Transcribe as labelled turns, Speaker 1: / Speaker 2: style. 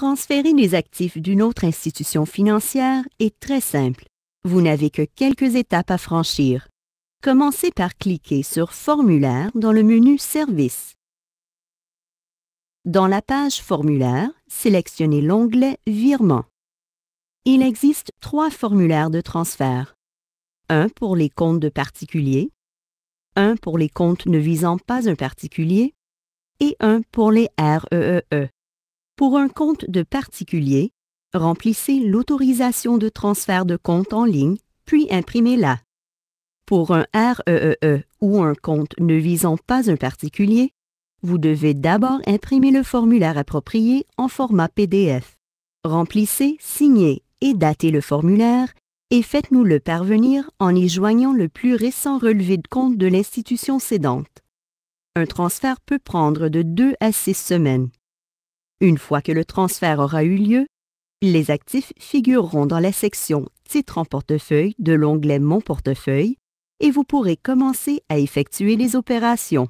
Speaker 1: Transférer des actifs d'une autre institution financière est très simple. Vous n'avez que quelques étapes à franchir. Commencez par cliquer sur Formulaire dans le menu service Dans la page Formulaire, sélectionnez l'onglet Virement. Il existe trois formulaires de transfert. Un pour les comptes de particuliers, un pour les comptes ne visant pas un particulier et un pour les REEE. E e. Pour un compte de particulier, remplissez l'autorisation de transfert de compte en ligne, puis imprimez-la. Pour un REEE e e ou un compte ne visant pas un particulier, vous devez d'abord imprimer le formulaire approprié en format PDF. Remplissez, signez et datez le formulaire et faites-nous le parvenir en y joignant le plus récent relevé de compte de l'institution cédante. Un transfert peut prendre de 2 à 6 semaines. Une fois que le transfert aura eu lieu, les actifs figureront dans la section Titres en portefeuille de l'onglet Mon portefeuille et vous pourrez commencer à effectuer les opérations.